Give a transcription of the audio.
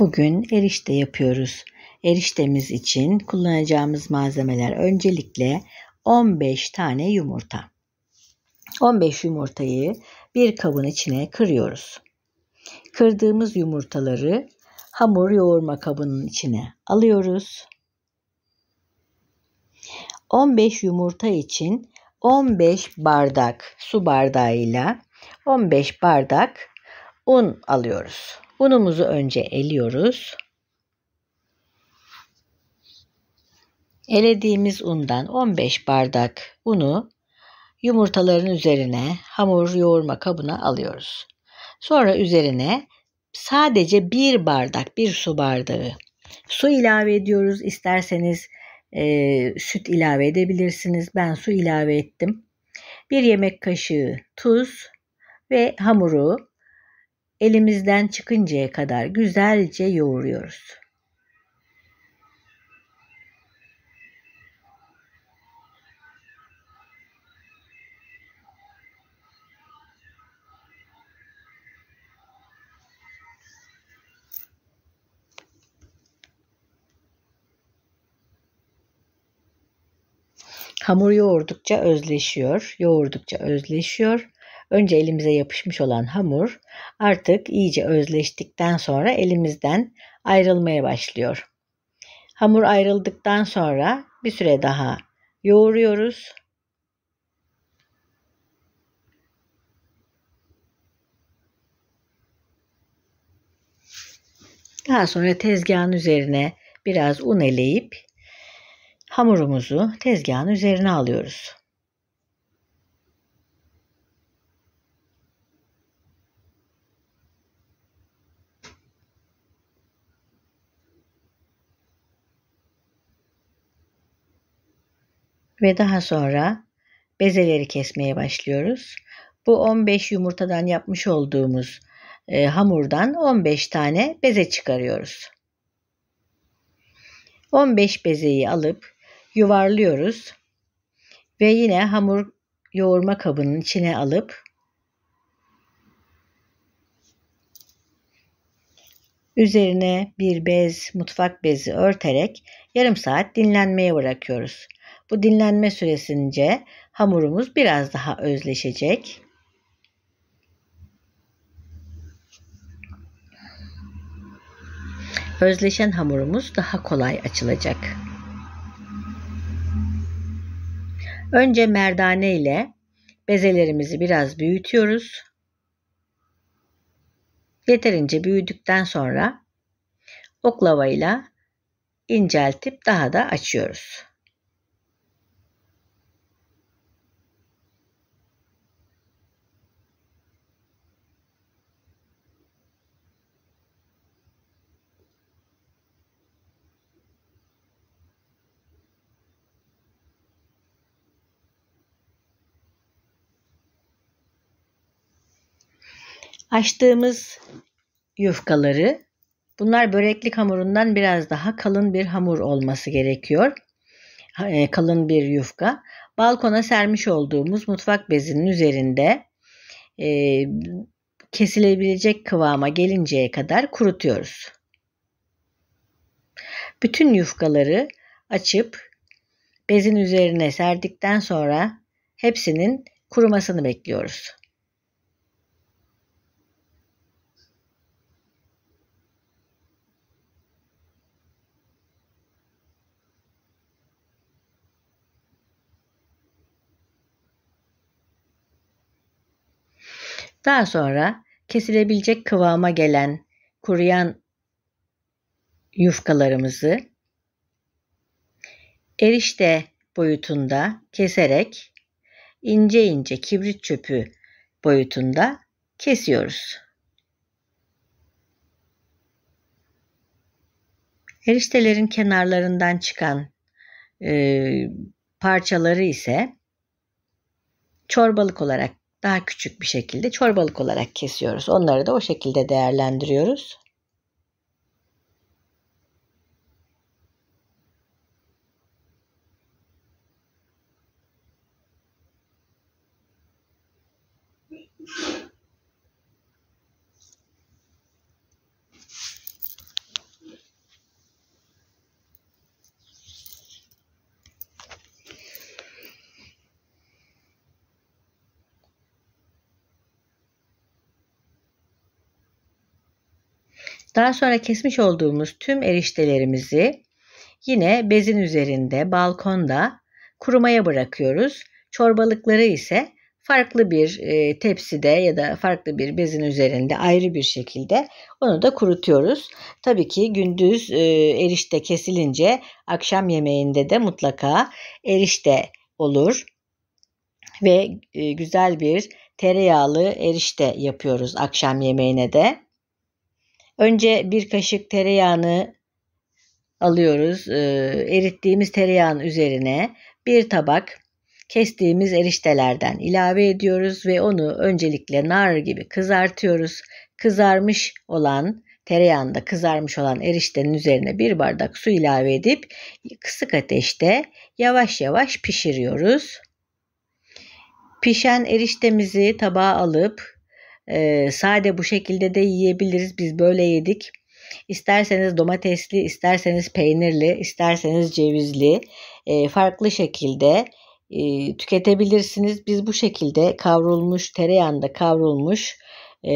Bugün erişte yapıyoruz. Eriştemiz için kullanacağımız malzemeler öncelikle 15 tane yumurta. 15 yumurtayı bir kabın içine kırıyoruz. Kırdığımız yumurtaları hamur yoğurma kabının içine alıyoruz. 15 yumurta için 15 bardak su bardağıyla 15 bardak un alıyoruz. Unumuzu önce eliyoruz. Elediğimiz undan 15 bardak unu yumurtaların üzerine hamur yoğurma kabına alıyoruz. Sonra üzerine sadece bir bardak, bir su bardağı su ilave ediyoruz. İsterseniz e, süt ilave edebilirsiniz. Ben su ilave ettim. Bir yemek kaşığı tuz ve hamuru elimizden çıkıncaya kadar güzelce yoğuruyoruz. Hamur yoğurdukça özleşiyor, yoğurdukça özleşiyor Önce elimize yapışmış olan hamur artık iyice özleştikten sonra elimizden ayrılmaya başlıyor. Hamur ayrıldıktan sonra bir süre daha yoğuruyoruz. Daha sonra tezgahın üzerine biraz un eleyip hamurumuzu tezgahın üzerine alıyoruz. ve daha sonra bezeleri kesmeye başlıyoruz. Bu 15 yumurtadan yapmış olduğumuz e, hamurdan 15 tane beze çıkarıyoruz. 15 bezeyi alıp yuvarlıyoruz ve yine hamur yoğurma kabının içine alıp üzerine bir bez, mutfak bezi örterek yarım saat dinlenmeye bırakıyoruz. Bu dinlenme süresince hamurumuz biraz daha özleşecek. Özleşen hamurumuz daha kolay açılacak. Önce merdane ile bezelerimizi biraz büyütüyoruz. Yeterince büyüdükten sonra oklava ile inceltip daha da açıyoruz. Açtığımız yufkaları bunlar böreklik hamurundan biraz daha kalın bir hamur olması gerekiyor. E, kalın bir yufka. Balkona sermiş olduğumuz mutfak bezinin üzerinde e, kesilebilecek kıvama gelinceye kadar kurutuyoruz. Bütün yufkaları açıp bezin üzerine serdikten sonra hepsinin kurumasını bekliyoruz. Daha sonra kesilebilecek kıvama gelen kuruyan yufkalarımızı erişte boyutunda keserek ince ince kibrit çöpü boyutunda kesiyoruz. Eriştelerin kenarlarından çıkan e, parçaları ise çorbalık olarak daha küçük bir şekilde çorbalık olarak kesiyoruz. Onları da o şekilde değerlendiriyoruz. Thank you. Daha sonra kesmiş olduğumuz tüm eriştelerimizi yine bezin üzerinde balkonda kurumaya bırakıyoruz. Çorbalıkları ise farklı bir e, tepside ya da farklı bir bezin üzerinde ayrı bir şekilde onu da kurutuyoruz. Tabii ki gündüz e, erişte kesilince akşam yemeğinde de mutlaka erişte olur ve e, güzel bir tereyağlı erişte yapıyoruz akşam yemeğine de. Önce bir kaşık tereyağını alıyoruz. E, erittiğimiz tereyağın üzerine bir tabak kestiğimiz eriştelerden ilave ediyoruz ve onu öncelikle nar gibi kızartıyoruz. Kızarmış olan tereyağında kızarmış olan eriştenin üzerine bir bardak su ilave edip kısık ateşte yavaş yavaş pişiriyoruz. Pişen eriştemizi tabağa alıp e, sade bu şekilde de yiyebiliriz. Biz böyle yedik. İsterseniz domatesli, isterseniz peynirli, isterseniz cevizli e, farklı şekilde e, tüketebilirsiniz. Biz bu şekilde kavrulmuş, tereyağında kavrulmuş e,